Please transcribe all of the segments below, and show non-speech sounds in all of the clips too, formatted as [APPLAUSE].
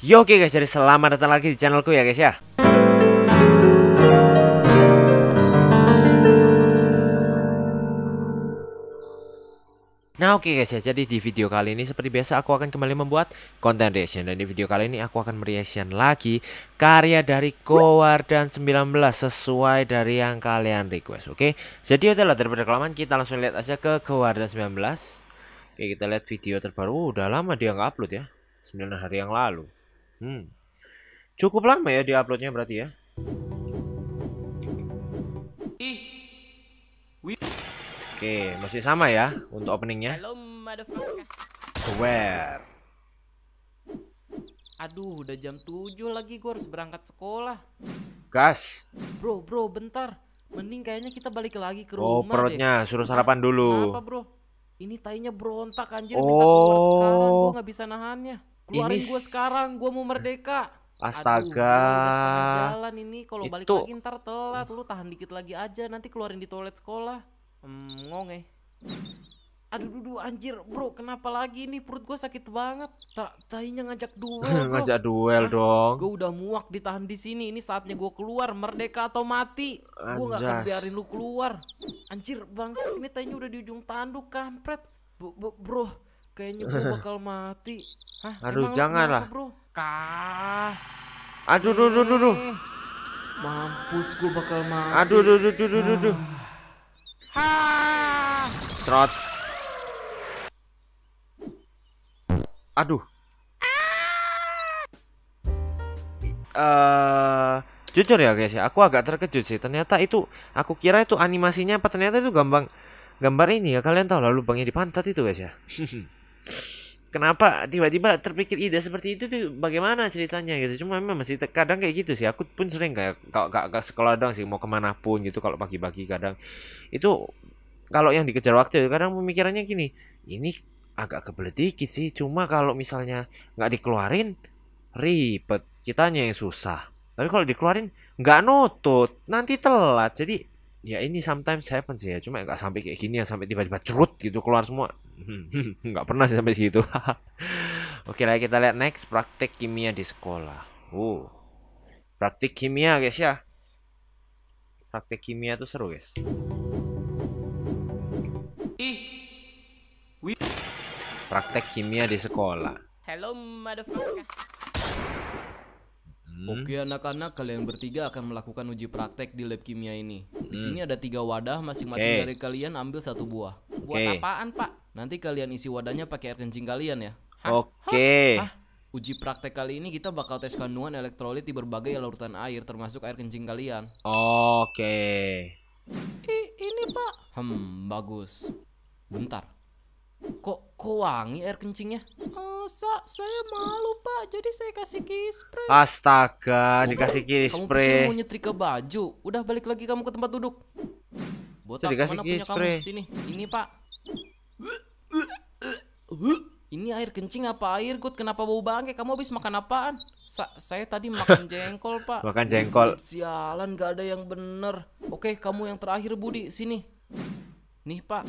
Yo oke guys, jadi selamat datang lagi di channelku ya guys ya Nah oke okay guys ya, jadi di video kali ini seperti biasa aku akan kembali membuat konten reaction Dan di video kali ini aku akan mereaction lagi karya dari dan 19 sesuai dari yang kalian request oke okay? Jadi lah daripada kelamaan kita langsung lihat aja ke dan 19 Oke kita lihat video terbaru, udah lama dia nggak upload ya 9 hari yang lalu Hmm. Cukup lama ya di uploadnya berarti ya. Ih. Oke, masih sama ya untuk openingnya. Where? Aduh, udah jam 7 lagi gue harus berangkat sekolah. Gas. Bro, bro, bentar. Mending kayaknya kita balik lagi ke rumah Oh, perutnya. Deh. Suruh sarapan dulu. Apa, bro? Ini tainya berontak anjir. Oh. Minta keluar oh. sekarang. Gue gak bisa nahannya keluarin ini... gue sekarang gue mau merdeka Astaga. Aduh, jalan ini kalau balik itu... lagi ntar telat lu tahan dikit lagi aja nanti keluarin di toilet sekolah. Hmm, ngonge. Aduh, duduh, anjir, bro, kenapa lagi ini perut gue sakit banget. Tak, tainya ngajak duel. [LAUGHS] ngajak duel nah, dong. Gue udah muak ditahan di sini. Ini saatnya gue keluar, merdeka atau mati. Gue nggak akan biarin lu keluar. Anjir, bangsa ini tanya udah di ujung tanduk, kampret. Bro, bro, bro kayaknya gue [LAUGHS] bakal mati. Hah? Aduh, janganlah. Bro? Kah. Aduh, duh, duh, duh, duh. Mampus gue bakal mati. Aduh, duh, duh, duh, duh, duh, duh. Ah. Trot. Aduh. Ah. Eh, uh, jujur ya guys ya, aku agak terkejut sih. Ternyata itu aku kira itu animasinya apa ternyata itu gampang gambar ini ya kalian tahu lah lubangnya di pantat itu guys ya [LAUGHS] kenapa tiba-tiba terpikir ide seperti itu tuh bagaimana ceritanya gitu cuma memang masih kadang kayak gitu sih aku pun sering kayak kalau gak, gak sekolah dong sih mau kemana pun gitu kalau pagi-pagi kadang itu kalau yang dikejar waktu kadang pemikirannya gini ini agak kebelet dikit sih cuma kalau misalnya nggak dikeluarin ribet kitanya yang susah tapi kalau dikeluarin nggak nutut nanti telat jadi ya ini sometimes happen sih ya cuma nggak sampai kayak gini ya sampai tiba-tiba cerut gitu keluar semua hmm, [LAUGHS] nggak pernah sih sampai situ [LAUGHS] oke lah kita lihat next praktek kimia di sekolah uh praktik kimia guys ya praktek kimia tuh seru guys ih praktek kimia di sekolah hello motherfucker Hmm. Oke anak-anak, kalian bertiga akan melakukan uji praktek di lab kimia ini. Di hmm. sini ada tiga wadah, masing-masing okay. dari kalian ambil satu buah. Buat okay. apaan pak? Nanti kalian isi wadahnya pakai air kencing kalian ya. Oke. Okay. Uji praktek kali ini kita bakal tes kandungan elektrolit di berbagai larutan air, termasuk air kencing kalian. Oke. Okay. ini pak. Hmm, bagus. Bentar, Kok kok wangi air kencingnya? Masa? saya malu pak, jadi saya kasih kispray. Astaga, oh, dikasih kispray. Kamu mau nyetrika baju? Udah balik lagi kamu ke tempat duduk. Botak dikasih mana punya kamu? Sini, ini pak. Ini air kencing apa air Kut? Kenapa bau bangke? Kamu habis makan apaan? Sa saya tadi makan [LAUGHS] jengkol, Pak. Makan jengkol. Sialan, gak ada yang bener. Oke, kamu yang terakhir Budi, sini. Nih, Pak.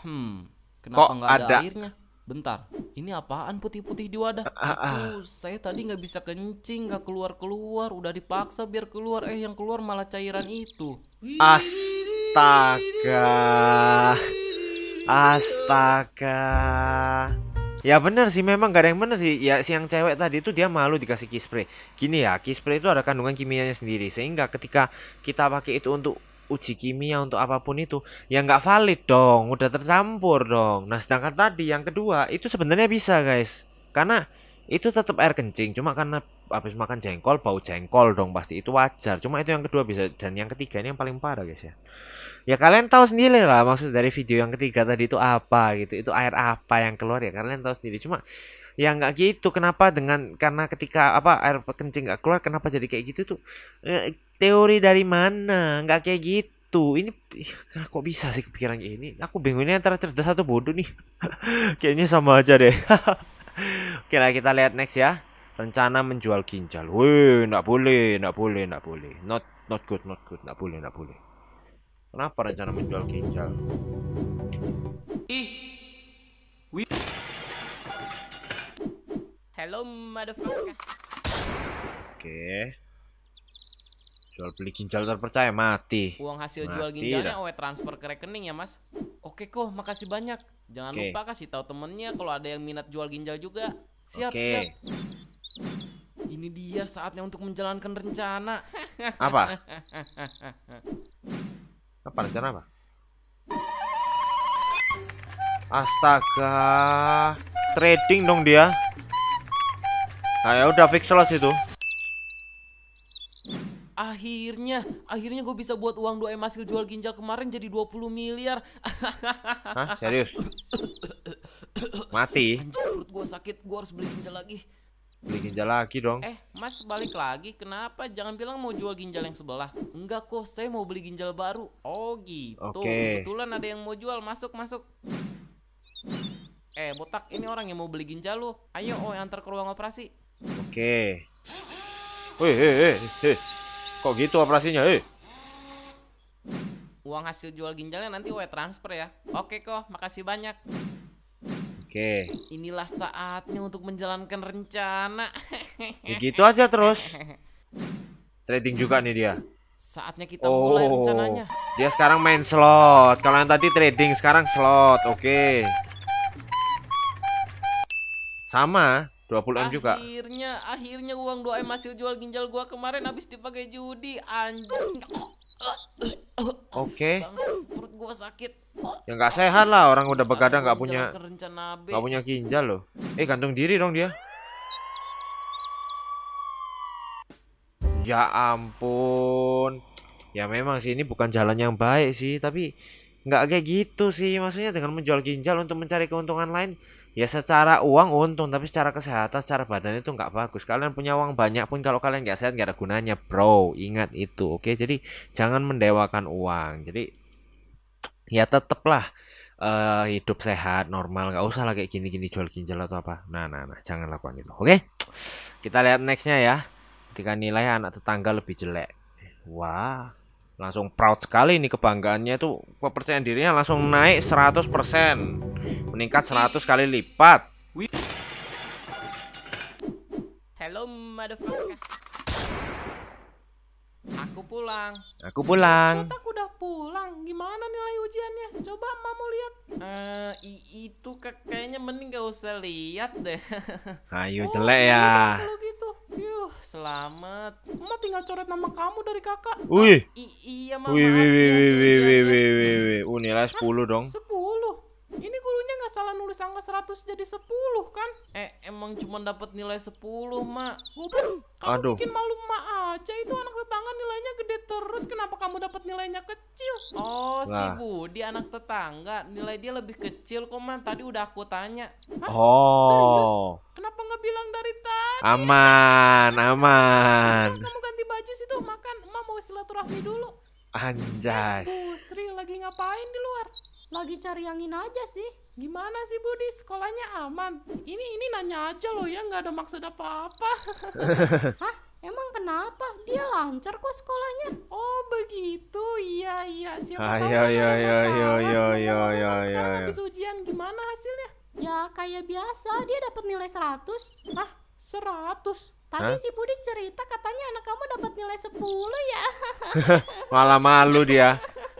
Hmm, Kenapa Kok nggak ada, ada airnya? Bentar, ini apaan putih-putih di wadah? Ah, ah, ah. Aduh, saya tadi nggak bisa kencing, nggak keluar-keluar. Udah dipaksa biar keluar, eh yang keluar malah cairan itu. Astaga, astaga. Ya bener sih, memang gak ada yang bener sih. Ya siang cewek tadi itu dia malu dikasih kispray. Gini ya, kispray itu ada kandungan kimianya sendiri sehingga ketika kita pakai itu untuk uji kimia untuk apapun itu ya nggak valid dong udah tercampur dong nah sedangkan tadi yang kedua itu sebenarnya bisa guys karena itu tetap air kencing cuma karena habis makan jengkol bau jengkol dong pasti itu wajar cuma itu yang kedua bisa dan yang ketiga ini yang paling parah guys ya ya kalian tahu sendiri lah maksud dari video yang ketiga tadi itu apa gitu itu air apa yang keluar ya kalian tahu sendiri cuma ya nggak gitu kenapa dengan karena ketika apa air kencing nggak keluar kenapa jadi kayak gitu tuh eh, teori dari mana nggak kayak gitu ini ya, kok bisa sih kepikiran kayak ini aku bingung ini antara cerdas atau bodoh nih [LAUGHS] kayaknya sama aja deh [LAUGHS] oke lah kita lihat next ya rencana menjual ginjal. Wih, nggak boleh, nggak boleh, nggak boleh. Not not good, not good, nggak boleh, nggak boleh. Kenapa rencana menjual ginjal? Ih, Hello, motherfucker. Oke. Jual beli ginjal terpercaya mati. Uang hasil mati jual ginjalnya oleh oh, transfer ke rekening ya, Mas. Oke kok, makasih banyak. Jangan okay. lupa kasih tahu temennya kalau ada yang minat jual ginjal juga. Siap, okay. siap. Ini dia saatnya untuk menjalankan rencana. [LAUGHS] Apa? apa rencana apa? Astaga, trading dong dia. Nah, ya udah fix loss itu. Akhirnya, akhirnya gue bisa buat uang dua emas hasil jual ginjal kemarin jadi 20 miliar. [LAUGHS] Hah, serius? Mati. Anjir, perut gue sakit, gue harus beli ginjal lagi. Beli ginjal lagi dong. Eh, Mas balik lagi. Kenapa? Jangan bilang mau jual ginjal yang sebelah. Enggak kok, saya mau beli ginjal baru. Oh gitu. Okay. Kebetulan ada yang mau jual. Masuk, masuk. Eh, botak, ini orang yang mau beli ginjal lu. Ayo, oh, antar ke ruang operasi. Oke. Wih, eh, eh, eh. Kok gitu operasinya, eh? Uang hasil jual ginjalnya nanti gue transfer ya. Oke kok, makasih banyak. Oke. Inilah saatnya untuk menjalankan rencana. Ya gitu aja terus. Trading juga nih dia. Saatnya kita oh, mulai rencananya. Dia sekarang main slot. Kalau yang tadi trading, sekarang slot. Oke. Sama. 20 M akhirnya, juga. Akhirnya, akhirnya uang 2 M hasil jual ginjal gua kemarin habis dipakai judi. Anjing. Oke. Okay. Perut gua sakit. Ya nggak sehat lah orang udah begadang nggak punya nggak punya ginjal loh. Eh gantung diri dong dia. Ya ampun. Ya memang sih ini bukan jalan yang baik sih, tapi nggak kayak gitu sih maksudnya dengan menjual ginjal untuk mencari keuntungan lain ya secara uang untung tapi secara kesehatan secara badan itu nggak bagus kalian punya uang banyak pun kalau kalian nggak sehat nggak ada gunanya bro ingat itu oke jadi jangan mendewakan uang jadi ya tetaplah uh, hidup sehat normal nggak usah lah kayak gini-gini jual ginjal atau apa nah nah nah jangan lakukan itu oke kita lihat nextnya ya ketika nilai anak tetangga lebih jelek wah langsung proud sekali ini kebanggaannya tuh kepercayaan dirinya langsung naik 100% meningkat 100 kali lipat hello motherfucker Aku pulang. Aku pulang. Aku udah pulang. Gimana nilai ujiannya? Coba mau lihat. Eh, uh, itu kayaknya mending gak usah lihat deh. [LAUGHS] Ayo oh, jelek iya, ya. Kalau gitu. Yuh, selamat. Mama tinggal coret nama kamu dari kakak. Wih. iya, Mama. Wih, wih, wih, iya, wih, wih, iya, wih, wih, wih. Uh, nilai 10 dong. 10 salah nulis angka 100 jadi 10 kan? Eh, emang cuma dapat nilai 10, Mak. Udah, kamu Aduh. bikin malu Mak aja. Itu anak tetangga nilainya gede terus, kenapa kamu dapat nilainya kecil? Oh, nah. si Budi anak tetangga, nilai dia lebih kecil kok, Mak. Tadi udah aku tanya. Hah? Oh. Serius? Kenapa nggak bilang dari tadi? Aman, aman. Nah, kamu ganti baju situ, makan. Mak mau silaturahmi dulu. Anjas. Eh, Bu Sri lagi ngapain di luar? Lagi cari angin aja sih. Gimana sih Budi, sekolahnya aman? Ini ini nanya aja loh ya, nggak ada maksud apa-apa. [LAUGHS] Hah? Emang kenapa? Dia lancar kok sekolahnya. Oh begitu, iya iya. Siapa ayo, tahu ayo, ayo, ayo, ayo, ayo, ayo, ayo, habis ujian gimana hasilnya? Ya kayak biasa, dia dapat nilai 100. Hah? 100? Tadi Hah? si Budi cerita katanya anak kamu dapat nilai 10 ya. [LAUGHS] Malah malu dia. [LAUGHS]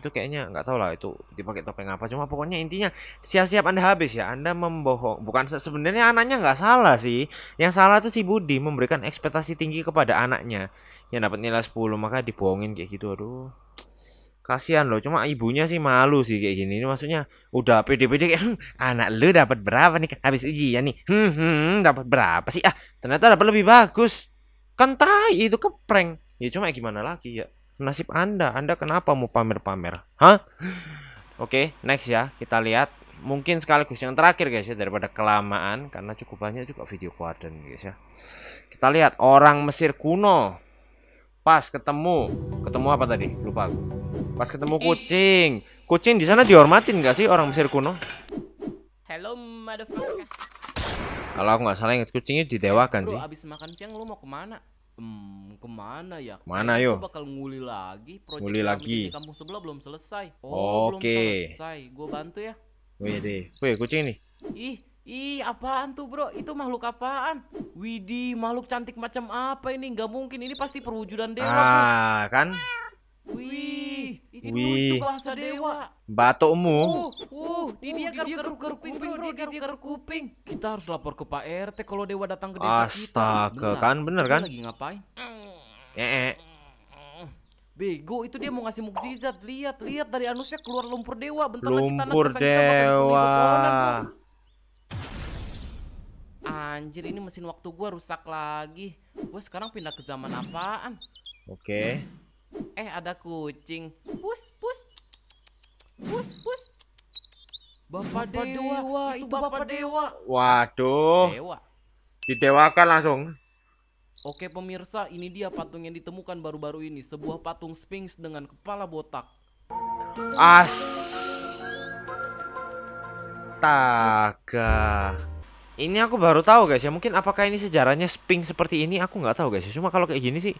itu kayaknya nggak tahu lah itu dipakai topeng apa cuma pokoknya intinya siap-siap anda habis ya anda membohong bukan sebenarnya anaknya nggak salah sih yang salah tuh si Budi memberikan ekspektasi tinggi kepada anaknya yang dapat nilai 10 maka dibohongin kayak gitu aduh kasihan loh cuma ibunya sih malu sih kayak gini ini maksudnya udah pede-pede kayak hm, anak lu dapat berapa nih habis ujian ya nih hmm, hmm, hmm dapat berapa sih ah ternyata dapat lebih bagus kan tai itu kepreng ya cuma gimana lagi ya Nasib Anda, Anda kenapa mau pamer-pamer? Hah? Oke, okay, next ya. Kita lihat mungkin sekaligus yang terakhir guys ya daripada kelamaan karena cukup banyak juga video kuaden guys ya. Kita lihat orang Mesir kuno. Pas ketemu, ketemu apa tadi? Lupa aku. Pas ketemu eh. kucing. Kucing di sana dihormatin gak sih orang Mesir kuno? Hello motherfucker. Kalau aku nggak salah ingat kucingnya didewakan eh, Bro, sih. Abis makan siang lu mau kemana? Hmm, kemana ya? Mana yo? bakal nguli lagi. Project nguli lagi. Kamu kampung sebelah belum selesai. Oh, Oke. Belum selesai. Gue bantu ya. Wih oh, iya deh. Wih kucing nih. Ih, Ih, apaan tuh bro? Itu makhluk apaan? Widih, makhluk cantik macam apa ini? Gak mungkin, ini pasti perwujudan dewa. Ah, kan? Wih. Itu bahasa dewa. Batokmu. Uh, oh, uh oh, dia garuk kuping, Dia garuk kuping. Kita harus lapor ke Pak RT kalau dewa datang ke desa Astaga, kita. Astaga, kan bener kan? Lagi ngapain? Eh, eh. Bego, itu dia mau ngasih mukjizat. Lihat, lihat dari anusnya keluar lumpur dewa. Bentar lumpur lagi tanah dewa. Anjir, ini mesin waktu gua rusak lagi. Gue sekarang pindah ke zaman apaan? Oke. Okay. Eh ada kucing. Pus pus. Pus pus. Bapak, Bapak Dewa. Dewa, itu Bapak, Bapak Dewa. Waduh. Dewa. Didewakan langsung. Oke pemirsa, ini dia patung yang ditemukan baru-baru ini, sebuah patung Sphinx dengan kepala botak. As Taga. Ini aku baru tahu guys ya. Mungkin apakah ini sejarahnya Sphinx seperti ini aku nggak tahu guys ya. Cuma kalau kayak gini sih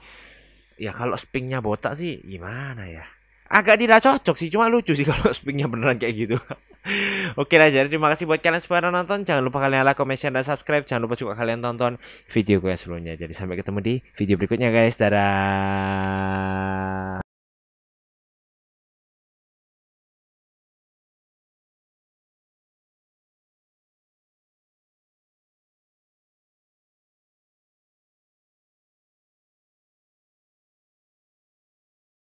ya kalau spingnya botak sih gimana ya agak tidak cocok sih cuma lucu sih [LAUGHS] kalau spingnya beneran kayak gitu [LAUGHS] Oke lah jadi terima kasih buat kalian semua nonton Jangan lupa kalian like, comment, share, dan subscribe Jangan lupa juga kalian tonton video gue yang sebelumnya Jadi sampai ketemu di video berikutnya guys Dadah